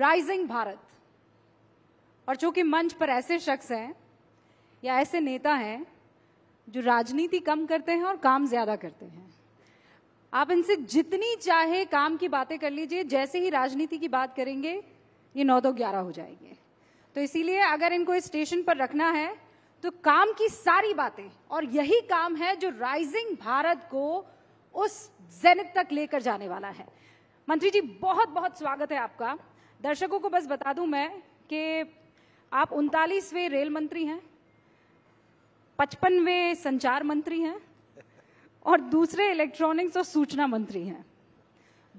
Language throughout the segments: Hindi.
राइजिंग भारत और चूंकि मंच पर ऐसे शख्स हैं या ऐसे नेता हैं जो राजनीति कम करते हैं और काम ज्यादा करते हैं आप इनसे जितनी चाहे काम की बातें कर लीजिए जैसे ही राजनीति की बात करेंगे ये नौ दो ग्यारह हो जाएंगे तो इसीलिए अगर इनको इस स्टेशन पर रखना है तो काम की सारी बातें और यही काम है जो राइजिंग भारत को उस जेनिट तक लेकर जाने वाला है मंत्री जी बहुत बहुत स्वागत है आपका दर्शकों को बस बता दूं मैं कि आप उनतालीसवें रेल मंत्री हैं पचपनवे संचार मंत्री हैं और दूसरे इलेक्ट्रॉनिक्स और सूचना मंत्री हैं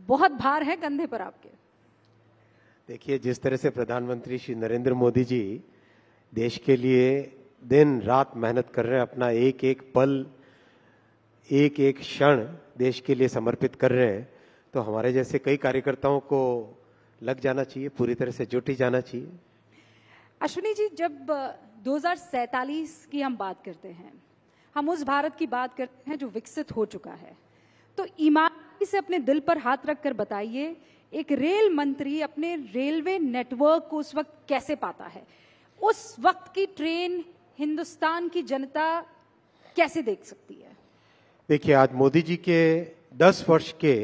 बहुत भार है कंधे पर आपके देखिए जिस तरह से प्रधानमंत्री श्री नरेंद्र मोदी जी देश के लिए दिन रात मेहनत कर रहे हैं अपना एक एक पल एक एक क्षण देश के लिए समर्पित कर रहे हैं तो हमारे जैसे कई कार्यकर्ताओं को लग जाना चाहिए पूरी तरह से जुट ही जाना चाहिए अश्विनी जी जब दो की हम बात करते हैं हम उस भारत की बात करते हैं जो विकसित हो चुका है तो ईमानदारी से अपने दिल पर हाथ रखकर कर बताइए एक रेल मंत्री अपने रेलवे नेटवर्क को उस वक्त कैसे पाता है उस वक्त की ट्रेन हिंदुस्तान की जनता कैसे देख सकती है देखिए आज मोदी जी के 10 वर्ष के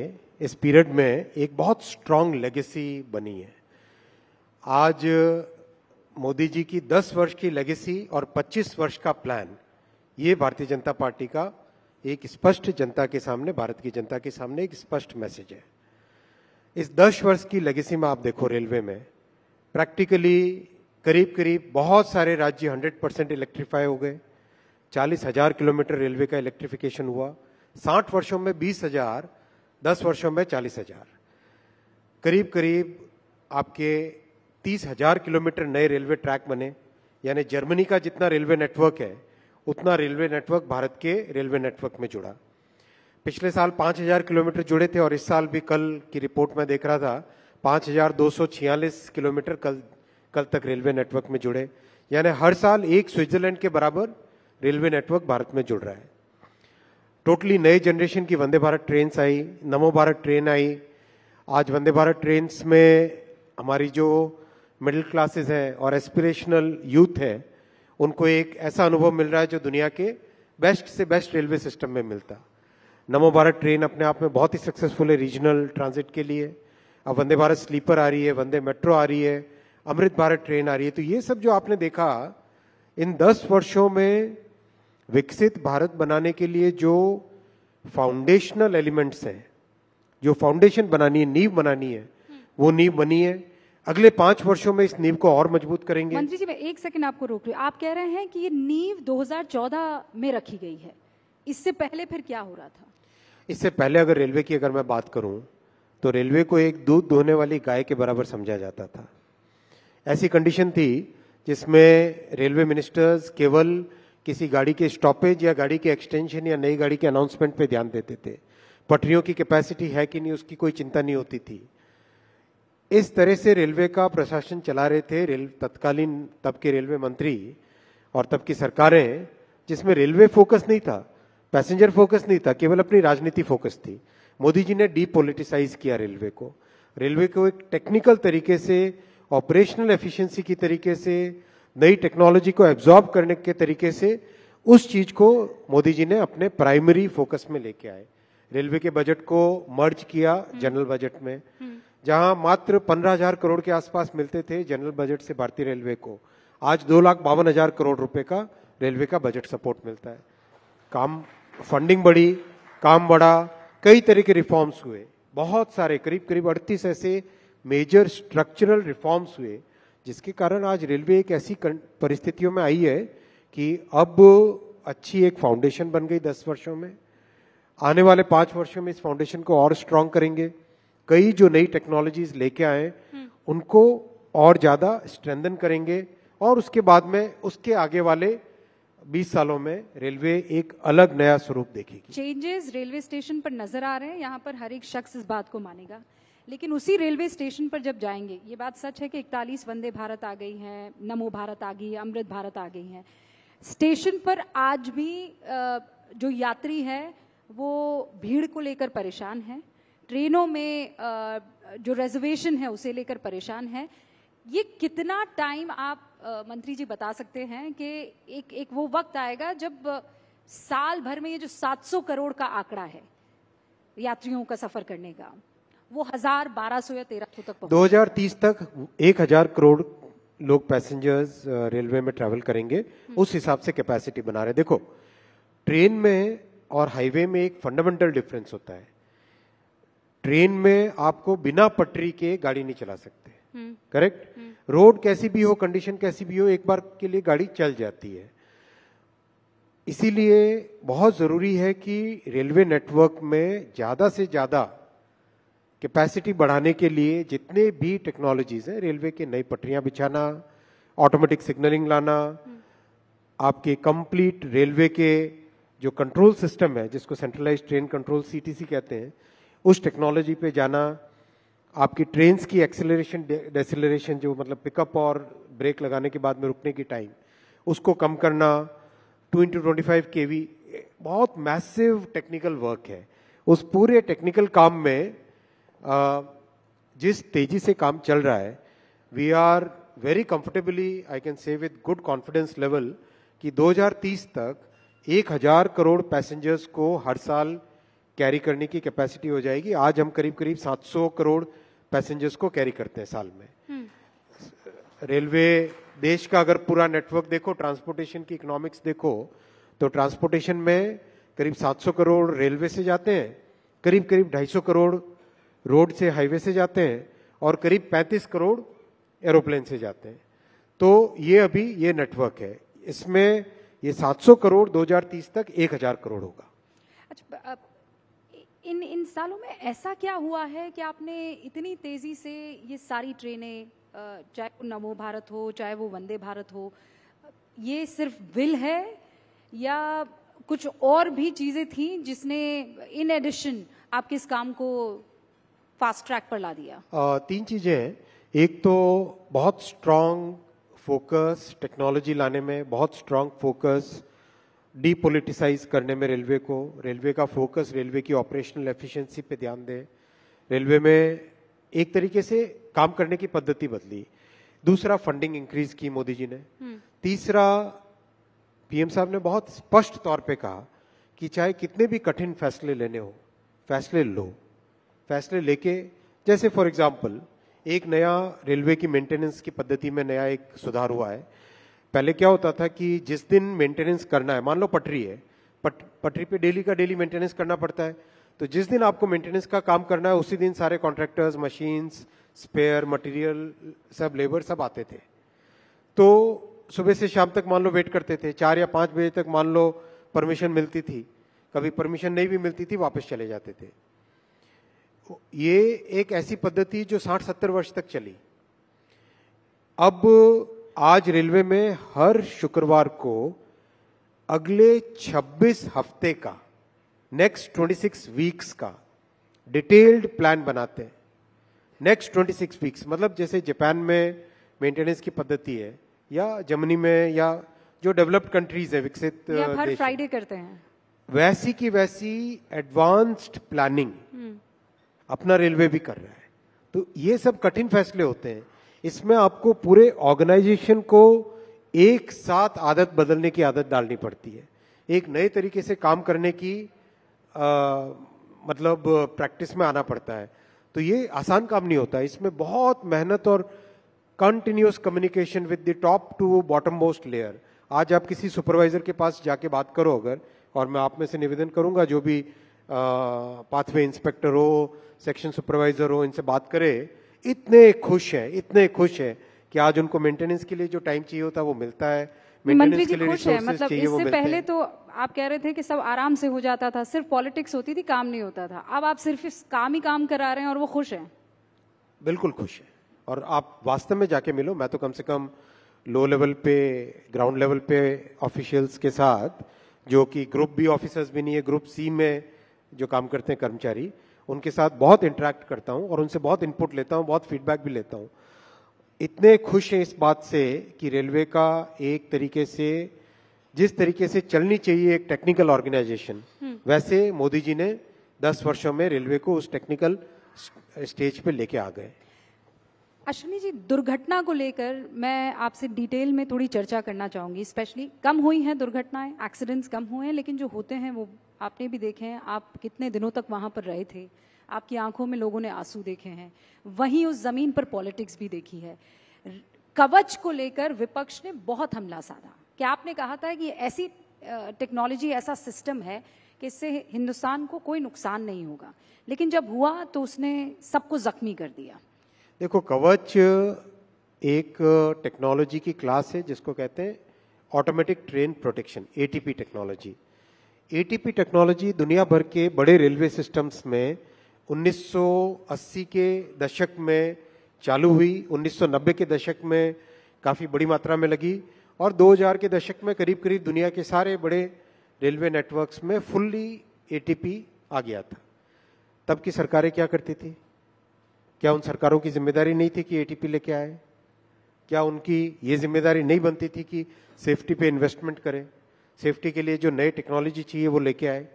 इस पीरियड में एक बहुत स्ट्रांग लेगेसी बनी है आज मोदी जी की 10 वर्ष की लेगेसी और 25 वर्ष का प्लान ये भारतीय जनता पार्टी का एक स्पष्ट जनता के सामने भारत की जनता के सामने एक स्पष्ट मैसेज है इस 10 वर्ष की लेगेसी में आप देखो रेलवे में प्रैक्टिकली करीब करीब बहुत सारे राज्य 100 परसेंट इलेक्ट्रीफाई हो गए चालीस हजार किलोमीटर रेलवे का इलेक्ट्रिफिकेशन हुआ साठ वर्षों में बीस हजार दस वर्षों में चालीस हजार करीब करीब आपके तीस हजार किलोमीटर नए रेलवे ट्रैक बने यानी जर्मनी का जितना रेलवे नेटवर्क है उतना रेलवे नेटवर्क भारत के रेलवे नेटवर्क में जुड़ा पिछले साल पांच हजार किलोमीटर जुड़े थे और इस साल भी कल की रिपोर्ट में देख रहा था पाँच हजार दो सौ छियालीस किलोमीटर कल कल तक रेलवे नेटवर्क में जुड़े यानी हर साल एक स्विट्जरलैंड के बराबर रेलवे नेटवर्क भारत में जुड़ रहा है टोटली नए जनरेशन की वंदे भारत ट्रेन्स आई नमो भारत ट्रेन आई आज वंदे भारत ट्रेन्स में हमारी जो मिडिल क्लासेस है और एस्पिरेशनल यूथ है उनको एक ऐसा अनुभव मिल रहा है जो दुनिया के बेस्ट से बेस्ट रेलवे सिस्टम में मिलता नमो भारत ट्रेन अपने आप में बहुत ही सक्सेसफुल है रीजनल ट्रांजिट के लिए अब वंदे भारत स्लीपर आ रही है वंदे मेट्रो आ रही है अमृत भारत ट्रेन आ रही है तो ये सब जो आपने देखा इन दस वर्षों में विकसित भारत बनाने के लिए जो फाउंडेशनल एलिमेंट्स हैं जो फाउंडेशन बनानी है नींव बनानी है वो नींव बनी है अगले पांच वर्षों में इस नींव को और मजबूत करेंगे मंत्री जी मैं एक सेकंड आपको रोक रही हूँ आप कह रहे हैं कि ये नींव 2014 में रखी गई है इससे पहले फिर क्या हो रहा था इससे पहले अगर रेलवे की अगर मैं बात करूं तो रेलवे को एक दूध दोहने वाली गाय के बराबर समझा जाता था ऐसी कंडीशन थी जिसमें रेलवे मिनिस्टर्स केवल किसी गाड़ी के स्टॉपेज या गाड़ी के एक्सटेंशन या नई गाड़ी के अनाउंसमेंट पे ध्यान देते थे पटरियों की कैपेसिटी है कि नहीं उसकी कोई चिंता नहीं होती थी इस तरह से रेलवे का प्रशासन चला रहे थे रेल तत्कालीन तब के रेलवे मंत्री और तब की सरकारें जिसमें रेलवे फोकस नहीं था पैसेंजर फोकस नहीं था केवल अपनी राजनीति फोकस थी मोदी जी ने डीपोलिटिसाइज किया रेलवे को रेलवे को एक टेक्निकल तरीके से ऑपरेशनल एफिशिएंसी की तरीके से नई टेक्नोलॉजी को एब्जॉर्ब करने के तरीके से उस चीज को मोदी जी ने अपने प्राइमरी फोकस में लेके आए रेलवे के बजट को मर्ज किया जनरल बजट में जहां मात्र पंद्रह हजार करोड़ के आसपास मिलते थे जनरल बजट से भारतीय रेलवे को आज दो लाख बावन हजार करोड़ रुपए का रेलवे का बजट सपोर्ट मिलता है काम फंडिंग बढ़ी काम बढ़ा कई तरह के रिफॉर्म्स हुए बहुत सारे करीब करीब अड़तीस ऐसे मेजर स्ट्रक्चरल रिफॉर्म्स हुए जिसके कारण आज रेलवे एक ऐसी परिस्थितियों में आई है कि अब अच्छी एक फाउंडेशन बन गई दस वर्षों में आने वाले पांच वर्षों में इस फाउंडेशन को और स्ट्रांग करेंगे कई जो नई टेक्नोलॉजीज लेके आए हम्म। उनको और ज्यादा स्ट्रेंदन करेंगे और उसके बाद में उसके आगे वाले 20 सालों में रेलवे एक अलग नया स्वरूप देखेगी चेंजेस रेलवे स्टेशन पर नजर आ रहे हैं यहाँ पर हर एक शख्स इस बात को मानेगा लेकिन उसी रेलवे स्टेशन पर जब जाएंगे ये बात सच है कि इकतालीस वंदे भारत आ गई हैं नमो भारत आ गई अमृत भारत आ गई हैं स्टेशन पर आज भी जो यात्री है वो भीड़ को लेकर परेशान है ट्रेनों में जो रिजर्वेशन है उसे लेकर परेशान है ये कितना टाइम आप मंत्री जी बता सकते हैं कि एक एक वो वक्त आएगा जब साल भर में ये जो 700 करोड़ का आंकड़ा है यात्रियों का सफर करने का वो हजार बारह सौ या तेरह सौ तक दो हजार तीस तक एक हजार करोड़ लोग पैसेंजर्स रेलवे में ट्रेवल करेंगे हम्म। उस हिसाब से कैपेसिटी बना रहे देखो ट्रेन में और हाईवे में एक फंडामेंटल डिफरेंस होता है ट्रेन में आपको बिना पटरी के गाड़ी नहीं चला सकते करेक्ट हम्म। रोड हम्म। कैसी भी हो कंडीशन कैसी भी हो एक बार के लिए गाड़ी चल जाती है इसीलिए बहुत ज़रूरी है कि रेलवे नेटवर्क में ज़्यादा से ज़्यादा कैपेसिटी बढ़ाने के लिए जितने भी टेक्नोलॉजीज हैं रेलवे के नई पटरियां बिछाना ऑटोमेटिक सिग्नलिंग लाना हम्म। आपके कंप्लीट रेलवे के जो कंट्रोल सिस्टम है जिसको सेंट्रलाइज ट्रेन कंट्रोल सीटीसी कहते हैं उस टेक्नोलॉजी पे जाना आपकी ट्रेन की एक्सेलरेशन डेसेलरेशन जो मतलब पिकअप और ब्रेक लगाने के बाद में रुकने की टाइम उसको कम करना two into twenty five K V बहुत मैसिव टेक्निकल वर्क है उस पूरे टेक्निकल काम में जिस तेजी से काम चल रहा है we are very comfortably I can say with good confidence level कि 2030 तक 1000 करोड़ पैसेंजर्स को हर साल कैरी करने की कैपेसिटी हो जाएगी आज हम करीब करीब 700 करोड़ पैसेंजर्स को कैरी करते हैं साल में हम्म। रेलवे देश का अगर पूरा नेटवर्क देखो ट्रांसपोर्टेशन की इकोनॉमिक्स देखो तो ट्रांसपोर्टेशन में करीब 700 करोड़ रेलवे से जाते हैं करीब करीब 250 करोड़ रोड से हाईवे से जाते हैं और करीब 35 करोड़ एरोप्लेन से जाते हैं तो ये अभी ये नेटवर्क है इसमें ये 700 करोड़ 2030 तक 1000 करोड़ होगा अच्छा इन इन सालों में ऐसा क्या हुआ है कि आपने इतनी तेजी से ये सारी ट्रेनें चाहे वो नमो भारत हो चाहे वो वंदे भारत हो ये सिर्फ विल है या कुछ और भी चीजें थी जिसने इन एडिशन आपके इस काम को फास्ट ट्रैक पर ला दिया आ, तीन चीजें हैं एक तो बहुत स्ट्रांग फोकस टेक्नोलॉजी लाने में बहुत स्ट्रांग फोकस डीपोलिटिसाइज करने में रेलवे को रेलवे का फोकस रेलवे की ऑपरेशनल एफिशिएंसी पे ध्यान दें रेलवे में एक तरीके से काम करने की पद्धति बदली दूसरा फंडिंग इंक्रीज की मोदी जी ने हम्म। तीसरा पीएम साहब ने बहुत स्पष्ट तौर पे कहा कि चाहे कितने भी कठिन फैसले लेने हो फैसले लो फैसले लेके जैसे फॉर एग्जाम्पल एक नया रेलवे की मेंटेनेंस की पद्धति में नया एक सुधार हुआ है पहले क्या होता था कि जिस दिन मेंटेनेंस करना है मान लो पटरी है पट, पटरी पे डेली का डेली मेंटेनेंस करना पड़ता है तो जिस दिन आपको मेंटेनेंस का काम करना है उसी दिन सारे कॉन्ट्रेक्टर्स मशीन्स स्पेयर मटेरियल सब लेबर सब आते थे तो सुबह से शाम तक मान लो वेट करते थे चार या पांच बजे तक मान लो परमिशन मिलती थी कभी परमिशन नहीं भी मिलती थी वापस चले जाते थे ये एक ऐसी पद्धति जो 60-70 वर्ष तक चली अब आज रेलवे में हर शुक्रवार को अगले 26 हफ्ते का नेक्स्ट 26 वीक्स का डिटेल्ड प्लान बनाते हैं नेक्स्ट 26 वीक्स मतलब जैसे जापान में मेंटेनेंस की पद्धति है या जर्मनी में या जो डेवलप्ड कंट्रीज है विकसित फ्राइडे करते हैं वैसी की वैसी एडवांस्ड हम्म। प्लानिंग अपना रेलवे भी कर रहा है तो ये सब कठिन फैसले होते हैं इसमें आपको पूरे ऑर्गेनाइजेशन को एक साथ आदत बदलने की आदत डालनी पड़ती है एक नए तरीके से काम करने की आ, मतलब प्रैक्टिस में आना पड़ता है तो ये आसान काम नहीं होता इसमें बहुत मेहनत और continuous communication with the top to bottom most layer आज आप किसी सुपरवाइजर के पास जाके बात करो अगर और मैं आप में से निवेदन करूंगा जो भी पाथवे इंस्पेक्टर हो सेक्शन सुपरवाइजर हो इनसे बात करे इतने खुश हैं इतने खुश हैं कि आज उनको मेंटेनेंस के लिए जो टाइम चाहिए होता है वो मिलता है मंत्री जी खुश है मतलब इससे पहले तो आप कह रहे थे कि सब आराम से हो जाता था सिर्फ पॉलिटिक्स होती थी काम नहीं होता था अब आप सिर्फ इस काम ही काम करा रहे हैं और वो खुश हैं बिल्कुल खुश है और आप वास्तव में जाके मिलो मैं तो कम से कम लो लेवल पे ग्राउंड लेवल पे ऑफिशियल्स के साथ जो कि ग्रुप बी ऑफिसर्स भी नहीं है ग्रुप सी में जो काम करते हैं कर्मचारी उनके साथ बहुत इंटरेक्ट करता हूँ और उनसे बहुत इनपुट लेता हूँ बहुत फीडबैक भी लेता हूँ इतने खुश हैं इस बात से कि रेलवे का एक तरीके से जिस तरीके से चलनी चाहिए एक टेक्निकल हम्म। ऑर्गेनाइजेशन वैसे मोदी जी ने 10 वर्षों में रेलवे को उस टेक्निकल स्टेज पे लेके आ गए अश्विनी जी दुर्घटना को लेकर मैं आपसे डिटेल में थोड़ी चर्चा करना चाहूंगी स्पेशली कम हुई हैं दुर्घटनाएं एक्सीडेंट्स कम हुए हैं लेकिन जो होते हैं वो आपने भी देखे हैं आप कितने दिनों तक वहाँ पर रहे थे आपकी आंखों में लोगों ने आंसू देखे हैं वहीं उस जमीन पर पॉलिटिक्स भी देखी है कवच को लेकर विपक्ष ने बहुत हमला साधा क्या आपने कहा था कि ऐसी टेक्नोलॉजी ऐसा सिस्टम है कि इससे हिंदुस्तान को कोई नुकसान नहीं होगा लेकिन जब हुआ तो उसने सबको जख्मी कर दिया देखो कवच एक टेक्नोलॉजी की क्लास है जिसको कहते हैं automatic train protection ATP technology ATP technology दुनिया भर के बड़े रेलवे सिस्टम्स में 1980 के दशक में चालू हुई 1990 के दशक में काफ़ी बड़ी मात्रा में लगी और 2000 के दशक में करीब करीब दुनिया के सारे बड़े रेलवे नेटवर्क्स में फुल्ली एटीपी आ गया था तब की सरकारें क्या करती थी क्या उन सरकारों की जिम्मेदारी नहीं थी कि एटीपी लेके आए क्या उनकी ये जिम्मेदारी नहीं बनती थी कि सेफ्टी पे इन्वेस्टमेंट करें सेफ्टी के लिए जो नई टेक्नोलॉजी चाहिए वो लेके आए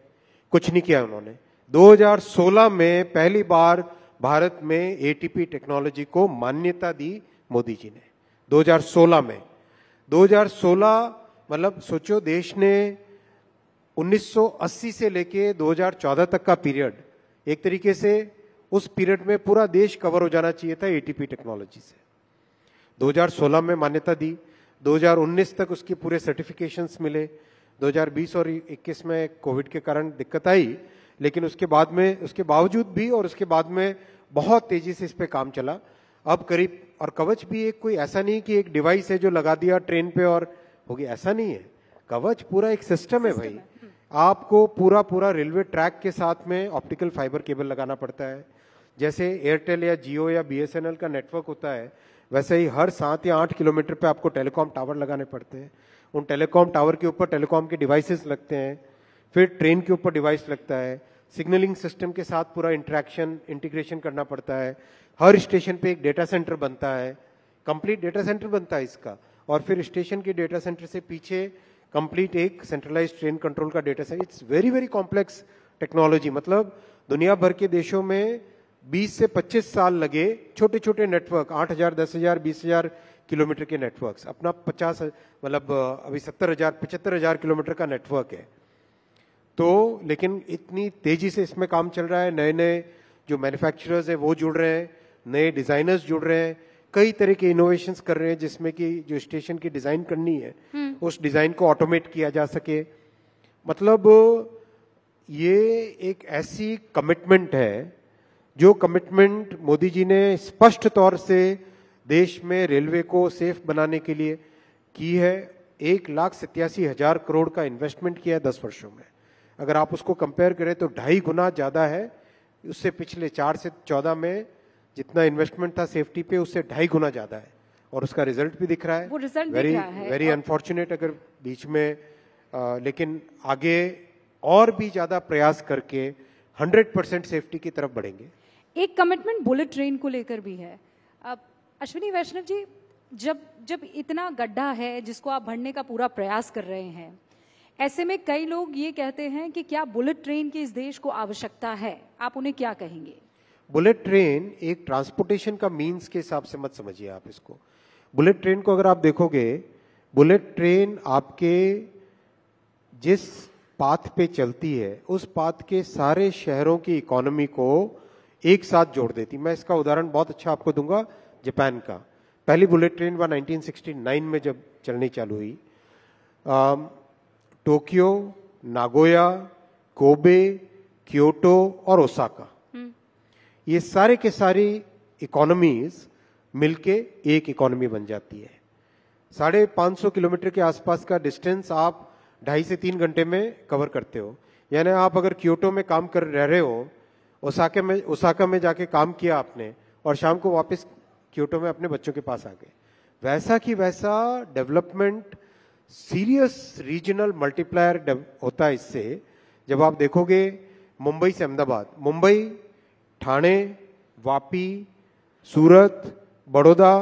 कुछ नहीं किया उन्होंने 2016 में पहली बार भारत में एटीपी टेक्नोलॉजी को मान्यता दी मोदी जी ने 2016 में 2016 मतलब सोचो देश ने 1980 से लेके 2014 तक का पीरियड एक तरीके से उस पीरियड में पूरा देश कवर हो जाना चाहिए था एटीपी टेक्नोलॉजी से 2016 में मान्यता दी 2019 तक उसकी पूरे सर्टिफिकेशंस मिले 2020 और 21 में कोविड के कारण दिक्कत आई लेकिन उसके बाद में उसके बावजूद भी और उसके बाद में बहुत तेजी से इस पर काम चला अब करीब और कवच भी एक कोई ऐसा नहीं कि एक डिवाइस है जो लगा दिया ट्रेन पे और हो गया ऐसा नहीं है कवच पूरा एक सिस्टम है भाई हम्म। आपको पूरा पूरा रेलवे ट्रैक के साथ में ऑप्टिकल फाइबर केबल लगाना पड़ता है जैसे एयरटेल या जियो या बीएसएनएल का नेटवर्क होता है वैसे ही हर सात या आठ किलोमीटर पे आपको टेलीकॉम टावर लगाने पड़ते हैं उन टेलीकॉम टावर के ऊपर टेलीकॉम के डिवाइसेस लगते हैं फिर ट्रेन के ऊपर डिवाइस लगता है सिग्नलिंग सिस्टम के साथ पूरा इंट्रैक्शन इंटीग्रेशन करना पड़ता है हर स्टेशन पे एक डेटा सेंटर बनता है कंप्लीट डेटा सेंटर बनता है इसका और फिर स्टेशन के डेटा सेंटर से पीछे कंप्लीट एक सेंट्रलाइज ट्रेन कंट्रोल का data centre it's very very complex technology मतलब दुनिया भर के देशों में 20 से 25 साल लगे छोटे छोटे नेटवर्क 8000, 10000, 20000 किलोमीटर के नेटवर्क्स अपना पचास मतलब अभी सत्तर हजार पचहत्तर हजार किलोमीटर का नेटवर्क है तो लेकिन इतनी तेजी से इसमें काम चल रहा है नए नए जो मैन्युफैक्चरर्स हैं वो जुड़ रहे हैं नए डिजाइनर्स जुड़ रहे हैं कई तरह के इनोवेशन कर रहे हैं जिसमें कि जो स्टेशन की डिजाइन करनी है हम्म। उस डिजाइन को ऑटोमेट किया जा सके मतलब ये एक ऐसी कमिटमेंट है जो कमिटमेंट मोदी जी ने स्पष्ट तौर से देश में रेलवे को सेफ बनाने के लिए की है एक लाख सत्यासी हजार करोड़ का इन्वेस्टमेंट किया है दस वर्षों में अगर आप उसको कंपेयर करें तो ढाई गुना ज़्यादा है उससे पिछले चार से चौदह में जितना इन्वेस्टमेंट था सेफ्टी पे उससे ढाई गुना ज़्यादा है और उसका रिजल्ट भी दिख रहा है वेरी वेरी अनफॉर्चुनेट अगर बीच में आ, लेकिन आगे और भी ज़्यादा प्रयास करके हंड्रेड परसेंट सेफ्टी की तरफ बढ़ेंगे एक कमिटमेंट बुलेट ट्रेन को लेकर भी है अश्विनी वैष्णव जी जब जब इतना गड्ढा है जिसको आप भरने का पूरा प्रयास कर रहे हैं ऐसे में कई लोग ये कहते हैं कि क्या बुलेट ट्रेन की इस देश को आवश्यकता है आप उन्हें क्या कहेंगे बुलेट ट्रेन एक ट्रांसपोर्टेशन का मीन्स के हिसाब से मत समझिए आप इसको बुलेट ट्रेन को अगर आप देखोगे बुलेट ट्रेन आपके जिस पाथ पे चलती है उस पाथ के सारे शहरों की इकोनॉमी को एक साथ जोड़ देती मैं इसका उदाहरण बहुत अच्छा आपको दूंगा जापान का पहली बुलेट ट्रेन वह 1969 में जब चलनी चालू हुई टोक्यो नागोया कोबे क्योटो और ओसाका हम्म। ये सारे के सारी इकोनॉमीज मिलके एक इकोनॉमी बन जाती है साढ़े पाँच सौ किलोमीटर के आसपास का डिस्टेंस आप ढाई से तीन घंटे में कवर करते हो यानी आप अगर क्योटो में काम कर रह रहे हो ओसाके में ओसाका में जाके काम किया आपने और शाम को वापस क्योटो में अपने बच्चों के पास आ गए वैसा कि वैसा डेवलपमेंट सीरियस रीजनल मल्टीप्लायर होता है इससे जब आप देखोगे मुंबई से अहमदाबाद मुंबई ठाणे वापी सूरत बड़ौदा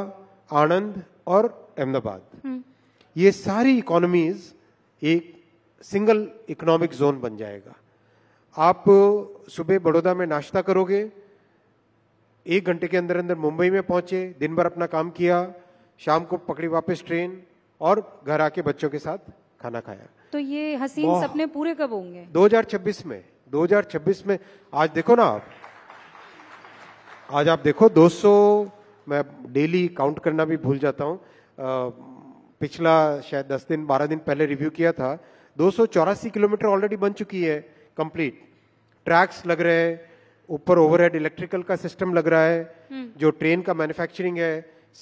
आनंद और अहमदाबाद हम्म। ये सारी इकोनॉमीज एक सिंगल इकोनॉमिक जोन बन जाएगा आप सुबह बड़ौदा में नाश्ता करोगे एक घंटे के अंदर अंदर मुंबई में पहुंचे दिन भर अपना काम किया शाम को पकड़ी वापस ट्रेन और घर आके बच्चों के साथ खाना खाया तो ये हसीन सपने पूरे कब होंगे 2026 में 2026 में आज देखो ना आप आज आप देखो 200 मैं डेली काउंट करना भी भूल जाता हूँ पिछला शायद 10 दिन 12 दिन पहले रिव्यू किया था दो किलोमीटर ऑलरेडी बन चुकी है कंप्लीट ट्रैक्स लग रहे हैं ऊपर ओवरहेड हम्म। इलेक्ट्रिकल का सिस्टम लग रहा है हम्म। जो ट्रेन का मैन्युफैक्चरिंग है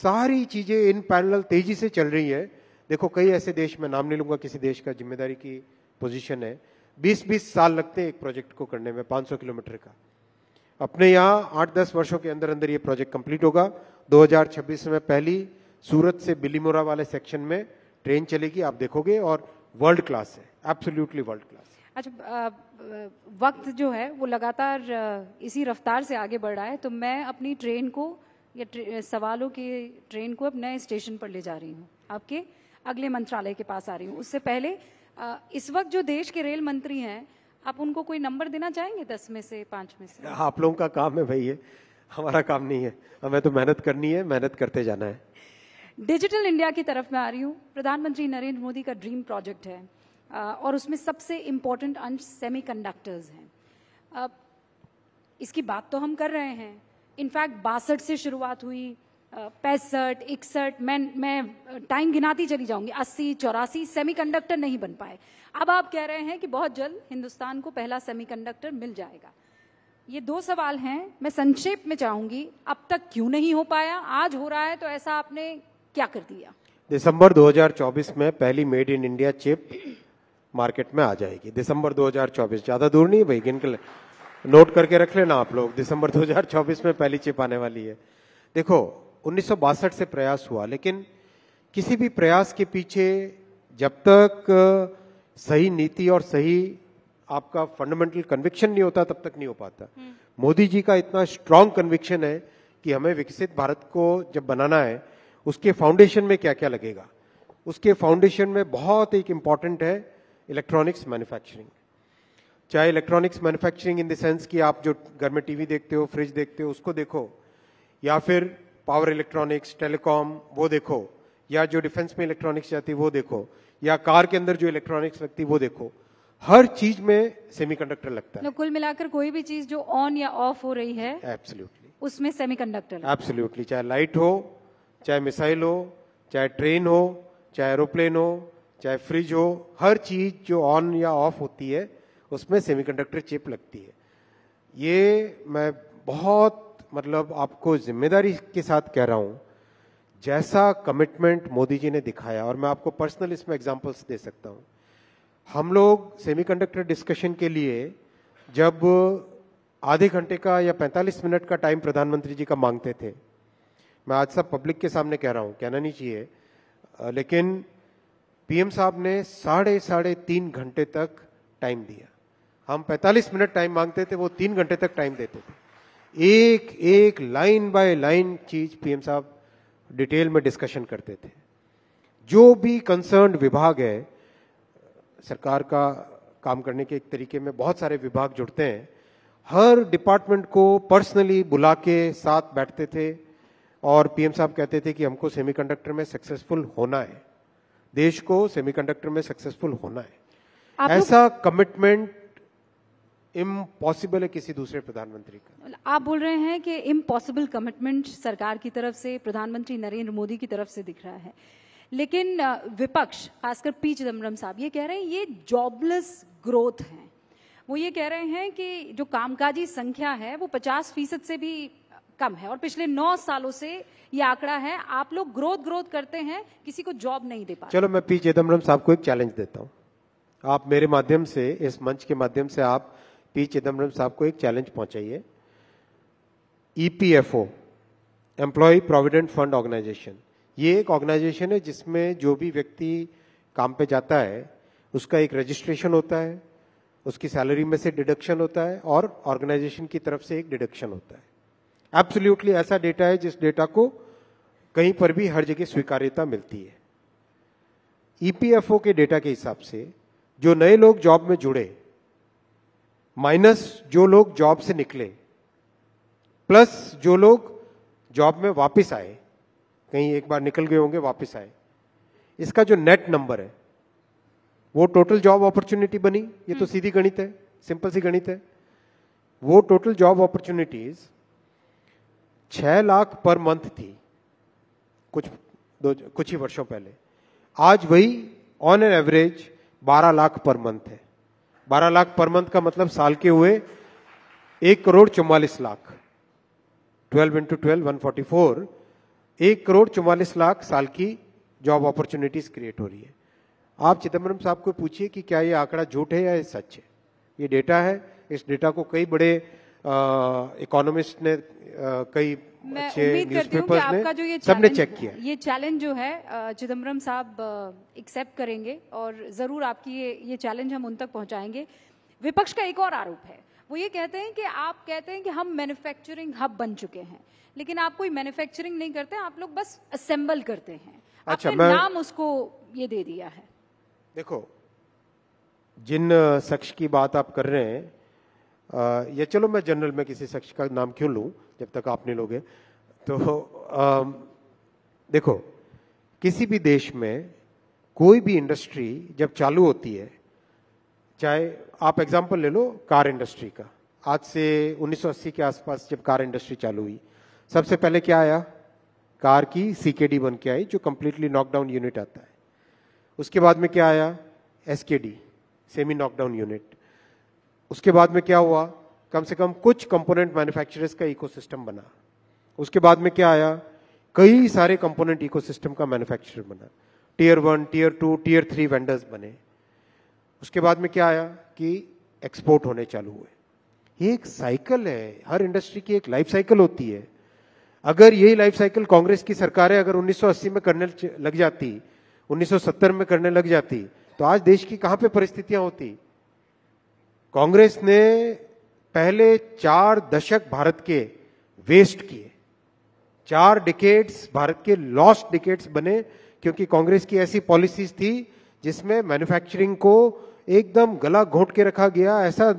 सारी चीजें इन पैरेलल तेजी से चल रही है देखो कई ऐसे देश में नाम नहीं लूंगा किसी देश का जिम्मेदारी की पोजीशन है 20-20 साल लगते हैं एक प्रोजेक्ट को करने में 500 किलोमीटर का अपने यहाँ आठ दस वर्षों के अंदर अंदर ये प्रोजेक्ट कंप्लीट होगा 2026 में पहली सूरत से बिलीमोरा वाले सेक्शन में ट्रेन चलेगी आप देखोगे और वर्ल्ड क्लास है एब्सोल्युटली वर्ल्ड क्लास अच्छा वक्त जो है वो लगातार इसी रफ्तार से आगे बढ़ रहा है तो मैं अपनी ट्रेन को या ट्रे, सवालों की ट्रेन को अब नए स्टेशन पर ले जा रही हूँ आपके अगले मंत्रालय के पास आ रही हूँ उससे पहले इस वक्त जो देश के रेल मंत्री हैं आप उनको कोई नंबर देना चाहेंगे दस में से पाँच में से आप लोगों का काम है भैया हमारा काम नहीं है हमें तो मेहनत करनी है मेहनत करते जाना है डिजिटल इंडिया की तरफ मैं आ रही हूँ प्रधानमंत्री नरेंद्र मोदी का ड्रीम प्रोजेक्ट है और उसमें सबसे इम्पोर्टेंट अंश सेमीकंडक्टर्स हैं अब इसकी बात तो हम कर रहे हैं इनफैक्ट बासठ से शुरुआत हुई पैंसठ इकसठ मैं मैं टाइम गिनाती चली जाऊंगी अस्सी चौरासी सेमीकंडक्टर नहीं बन पाए अब आप कह रहे हैं कि बहुत जल्द हिंदुस्तान को पहला सेमीकंडक्टर मिल जाएगा ये दो सवाल हैं मैं संक्षेप में चाहूंगी अब तक क्यों नहीं हो पाया आज हो रहा है तो ऐसा आपने क्या कर दिया दिसंबर 2024 में पहली made in India chip market में आ जाएगी दिसंबर 2024 ज़्यादा दूर नहीं भाई गिन के नोट करके रख लेना आप लोग दिसंबर 2024 में पहली चिप आने वाली है देखो उन्नीस से प्रयास हुआ लेकिन किसी भी प्रयास के पीछे जब तक सही नीति और सही आपका फंडामेंटल कन्विक्शन नहीं होता तब तक नहीं हो पाता हम्म। मोदी जी का इतना स्ट्रांग कन्विक्शन है कि हमें विकसित भारत को जब बनाना है उसके फाउंडेशन में क्या क्या लगेगा उसके फाउंडेशन में बहुत एक इंपॉर्टेंट है इलेक्ट्रॉनिक्स मैन्युफैक्चरिंग चाहे electronics manufacturing in the sense कि आप जो घर में टीवी देखते हो फ्रिज देखते हो उसको देखो या फिर पावर इलेक्ट्रॉनिक्स टेलीकॉम वो देखो या जो डिफेंस में इलेक्ट्रॉनिक्स जाती वो देखो या कार के अंदर जो इलेक्ट्रॉनिक्स लगती वो देखो हर चीज में सेमीकंडक्टर लगता है मतलब कुल मिलाकर कोई भी चीज जो ऑन या ऑफ हो रही है एब्सोल्युटली उसमें सेमीकंडक्टर एब्सोल्युटली चाहे लाइट हो चाहे मिसाइल हो चाहे ट्रेन हो चाहे एरोप्लेन हो चाहे फ्रिज हो हर चीज़ जो ऑन या ऑफ होती है उसमें सेमीकंडक्टर चिप लगती है ये मैं बहुत मतलब आपको जिम्मेदारी के साथ कह रहा हूँ जैसा कमिटमेंट मोदी जी ने दिखाया और मैं आपको पर्सनल इसमें एग्जांपल्स दे सकता हूँ हम लोग सेमीकंडक्टर डिस्कशन के लिए जब आधे घंटे का या 45 मिनट का टाइम प्रधानमंत्री जी का मांगते थे मैं आज सब पब्लिक के सामने कह रहा हूँ कहना नहीं चाहिए लेकिन पीएम साहब ने साढ़े साढ़े तीन घंटे तक टाइम दिया हम 45 मिनट टाइम मांगते थे वो तीन घंटे तक टाइम देते थे एक एक लाइन बाय लाइन चीज पीएम साहब डिटेल में डिस्कशन करते थे जो भी कंसर्न विभाग है सरकार का काम करने के एक तरीके में बहुत सारे विभाग जुड़ते हैं हर डिपार्टमेंट को पर्सनली बुला के साथ बैठते थे और पीएम साहब कहते थे कि हमको सेमीकंडक्टर में सक्सेसफुल होना है देश को सेमीकंडक्टर में सक्सेसफुल होना है ऐसा कमिटमेंट इम्पॉसिबल है किसी दूसरे प्रधानमंत्री का आप बोल रहे हैं कि इम्पॉसिबल कमिटमेंट सरकार की तरफ से प्रधानमंत्री नरेंद्र मोदी की तरफ से दिख रहा है लेकिन विपक्ष खासकर पी चिदम्बरम साहब ये कह रहे हैं ये जॉबलेस ग्रोथ है वो ये कह रहे हैं कि जो कामकाजी संख्या है वो 50 फीसद से भी कम है और पिछले नौ सालों से ये आंकड़ा है आप लोग ग्रोथ ग्रोथ करते हैं किसी को जॉब नहीं दे पा चलो मैं पी चिदम्बरम साहब को एक चैलेंज देता हूँ आप मेरे माध्यम से इस मंच के माध्यम से आप पी चिदम्बरम साहब को एक चैलेंज पहुंचाइए EPFO employ provident fund organisation ये एक ऑर्गेनाइजेशन है जिसमें जो भी व्यक्ति काम पे जाता है उसका एक रजिस्ट्रेशन होता है उसकी सैलरी में से डिडक्शन होता है और ऑर्गेनाइजेशन की तरफ से एक डिडक्शन होता है एब्सोल्यूटली ऐसा डेटा है जिस डेटा को कहीं पर भी हर जगह स्वीकार्यता मिलती है ईपीएफओ e के डेटा के हिसाब से जो नए लोग जॉब में जुड़े माइनस जो लोग जॉब से निकले प्लस जो लोग जॉब में वापस आए कहीं एक बार निकल गए होंगे वापस आए इसका जो नेट नंबर है वो टोटल जॉब अपॉर्चुनिटी बनी ये तो हम्म। सीधी गणित है सिंपल सी गणित है वो टोटल जॉब अपॉर्चुनिटीज छह लाख पर मंथ थी कुछ दो कुछ ही वर्षों पहले आज वही ऑन एन एवरेज बारह लाख पर मंथ है बारह लाख पर मंथ का मतलब साल के हुए एक करोड़ चौवालीस lakh twelve into twelve one forty four एक करोड़ चौवालीस लाख साल की जॉब अपॉर्चुनिटीज क्रिएट हो रही है आप चिदम्बरम साहब को पूछिए कि क्या ये आंकड़ा झूठ है या सच है ये डेटा है इस डेटा को कई बड़े इकोनॉमिस्ट ने कई उम्मीद करती हूँ कि आपका जो ये सबने चेक किया ये चैलेंज जो है चिदम्बरम साहब एक्सेप्ट करेंगे और जरूर आपकी ये ये चैलेंज हम उन तक पहुंचाएंगे विपक्ष का एक और आरोप है वो ये कहते हैं कि आप कहते हैं कि हम मैन्युफैक्चरिंग हब बन चुके हैं लेकिन आप कोई मैन्युफैक्चरिंग नहीं करते आप लोग बस असेंबल करते हैं अच्छा मैं... नाम उसको ये दे दिया है देखो जिन शख्स की बात आप कर रहे हैं या चलो मैं जनरल में किसी शख्स का नाम क्यों लूँ जब तक आप नहीं लोगे तो आ, देखो किसी भी देश में कोई भी इंडस्ट्री जब चालू होती है चाहे आप एग्जांपल ले लो कार इंडस्ट्री का आज से 1980 के आसपास जब कार इंडस्ट्री चालू हुई सबसे पहले क्या आया कार की सीकेडी बन के आई जो कम्प्लीटली नॉकडाउन यूनिट आता है उसके बाद में क्या आया एसकेडी सेमी नॉकडाउन यूनिट उसके बाद में क्या हुआ कम से कम कुछ कंपोनेंट मैन्युफैक्चरर्स का इकोसिस्टम बना उसके बाद में क्या आया कई सारे कंपोनेंट इकोसिस्टम का मैन्युफैक्चरर बना tier one tier two tier three vendors बने उसके बाद में क्या आया कि एक्सपोर्ट होने चालू हुए ये एक साइकिल है हर इंडस्ट्री की एक लाइफ साइकिल होती है अगर यही लाइफ साइकिल कांग्रेस की सरकारें अगर 1980 में करने लग जाती 1970 में करने लग जाती तो आज देश की कहां पे परिस्थितियां होती कांग्रेस ने पहले चार दशक भारत के वेस्ट किए चार डिकेट्स भारत के लॉस्ट डिकेट्स बने क्योंकि कांग्रेस की ऐसी पॉलिसीज थी जिसमें मैन्युफैक्चरिंग को एकदम गला घोट के रखा गया ऐसा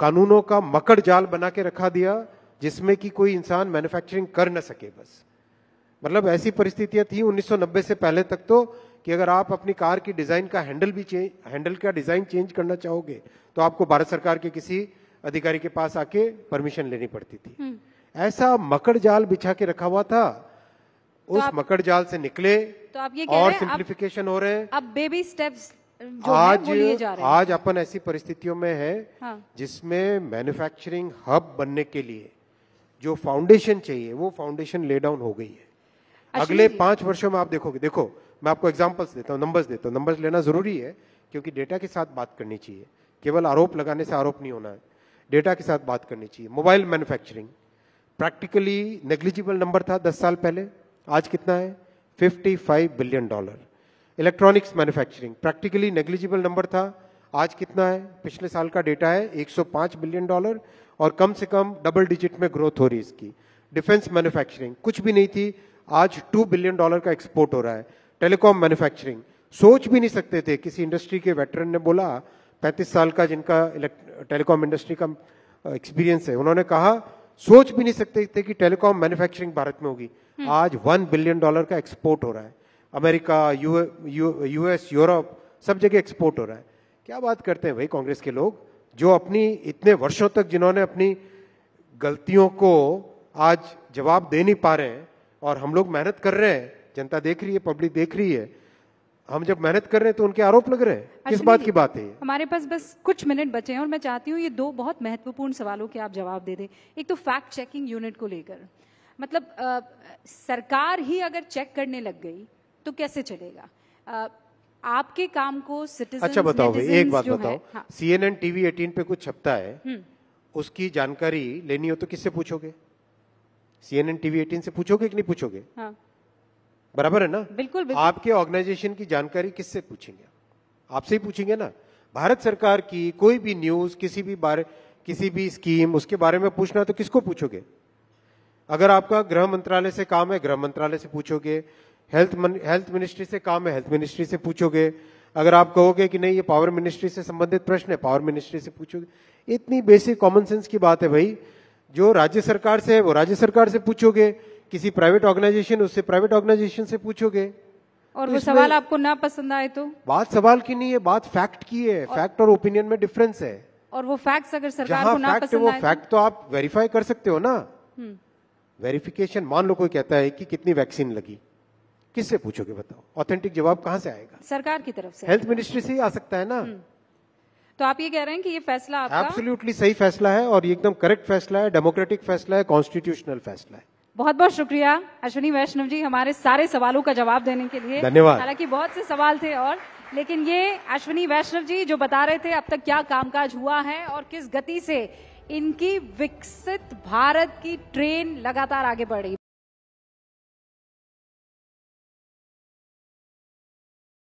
कानूनों का मकड़ जाल बना के रखा दिया जिसमें कि कोई इंसान मैन्युफैक्चरिंग कर ना सके बस मतलब ऐसी परिस्थितियां थी 1990 से पहले तक तो कि अगर आप अपनी कार की डिज़ाइन का हैंडल भी चेंज हैंडल का डिज़ाइन चेंज करना चाहोगे तो आपको भारत सरकार के किसी अधिकारी के पास आके परमिशन लेनी पड़ती थी हम्म। ऐसा मकड़ जाल बिछा के रखा हुआ था तो उस मकड़ जाल से निकले तो आप ये और सिंप्लीफिकेशन हो रहे हैं अब बेबी स्टेप्स आज आज अपन ऐसी परिस्थितियों में है हाँ। जिसमें मैन्युफैक्चरिंग हब बनने के लिए जो फाउंडेशन चाहिए वो फाउंडेशन ले डाउन हो गई है अच्छा, अगले पांच वर्षों में आप देखोगे देखो मैं आपको एग्जाम्पल्स देता हूँ नंबर्स देता हूँ नंबर्स लेना ज़रूरी है क्योंकि डेटा के साथ बात करनी चाहिए केवल आरोप लगाने से आरोप नहीं होना है डेटा के साथ बात करनी चाहिए mobile manufacturing practically negligible number था दस साल पहले आज कितना है 55 billion dollar electronics manufacturing practically negligible number था आज कितना है पिछले साल का डेटा है 105 बिलियन डॉलर और कम से कम डबल डिजिट में ग्रोथ हो रही है इसकी डिफेंस मैन्युफैक्चरिंग कुछ भी नहीं थी आज टू बिलियन डॉलर का एक्सपोर्ट हो रहा है टेलीकॉम मैन्युफैक्चरिंग सोच भी नहीं सकते थे किसी इंडस्ट्री के वेटरन ने बोला 35 साल का जिनका टेलीकॉम इंडस्ट्री का एक्सपीरियंस है उन्होंने कहा सोच भी नहीं सकते थे कि टेलीकॉम मैन्युफैक्चरिंग भारत में होगी हम्म। आज वन बिलियन डॉलर का एक्सपोर्ट हो रहा है अमेरिका यूएस यूरोप सब जगह एक्सपोर्ट हो रहा है क्या बात करते हैं भाई कांग्रेस के लोग जो अपनी इतने वर्षों तक जिन्होंने अपनी गलतियों को आज जवाब दे नहीं पा रहे हैं और हम लोग मेहनत कर रहे हैं जनता देख रही है पब्लिक देख रही है हम जब मेहनत कर रहे हैं तो उनके आरोप लग रहे हैं किस अच्छा, बात की बात है हमारे पास बस कुछ मिनट बचे हैं और मैं चाहती हूँ ये दो बहुत महत्वपूर्ण सवालों के आप जवाब दे दें एक तो फैक्ट चेकिंग यूनिट को लेकर मतलब आ, सरकार ही अगर चेक करने लग गई तो कैसे चलेगा आ, आपके काम को सिटीजन अच्छा बताओ एक बात बताओ C N N TV eighteen पे कुछ छपता है हम्म। उसकी जानकारी लेनी हो तो किससे पूछोगे C N N TV eighteen से पूछोगे कि नहीं पूछोगे हाँ। बराबर है ना बिल्कुल, बिल्कुल आपके ऑर्गेनाइजेशन की जानकारी किससे पूछेंगे आपसे ही पूछेंगे ना भारत सरकार की कोई भी न्यूज किसी भी बारे किसी भी स्कीम उसके बारे में पूछना तो किसको पूछोगे अगर आपका गृह मंत्रालय से काम है गृह मंत्रालय से पूछोगे हेल्थ मन, हेल्थ मिनिस्ट्री से काम है हेल्थ मिनिस्ट्री से पूछोगे अगर आप कहोगे कि नहीं ये पावर मिनिस्ट्री से संबंधित प्रश्न है पावर मिनिस्ट्री से पूछोगे इतनी बेसिक कॉमन सेंस की बात है भाई जो राज्य सरकार से है वो राज्य सरकार से पूछोगे किसी प्राइवेट ऑर्गेनाइजेशन उससे प्राइवेट ऑर्गेनाइजेशन से पूछोगे और तो वो सवाल आपको ना पसंद आए तो बात सवाल की नहीं है बात फैक्ट की है फैक्ट और ओपिनियन में डिफरेंस है और वो फैक्ट अगर सरकार को ना पसंद वो फैक्ट तो? तो आप वेरीफाई कर सकते हो ना वेरिफिकेशन हम्म। मान लो कोई कहता है कि कितनी वैक्सीन लगी किससे पूछोगे बताओ ऑथेंटिक जवाब कहाँ से आएगा सरकार की तरफ से हेल्थ मिनिस्ट्री से ही आ सकता है ना हम्म। तो आप ये कह रहे हैं कि ये फैसला आपका एब्सोल्युटली सही फैसला है और ये एकदम करेक्ट फैसला है डेमोक्रेटिक फैसला है कॉन्स्टिट्यूशनल फैसला है बहुत बहुत शुक्रिया अश्विनी वैष्णव जी हमारे सारे सवालों का जवाब देने के लिए धन्यवाद हालांकि बहुत से सवाल थे और लेकिन ये अश्विनी वैष्णव जी जो बता रहे थे अब तक क्या कामकाज हुआ है और किस गति से इनकी विकसित भारत की ट्रेन लगातार आगे बढ़ी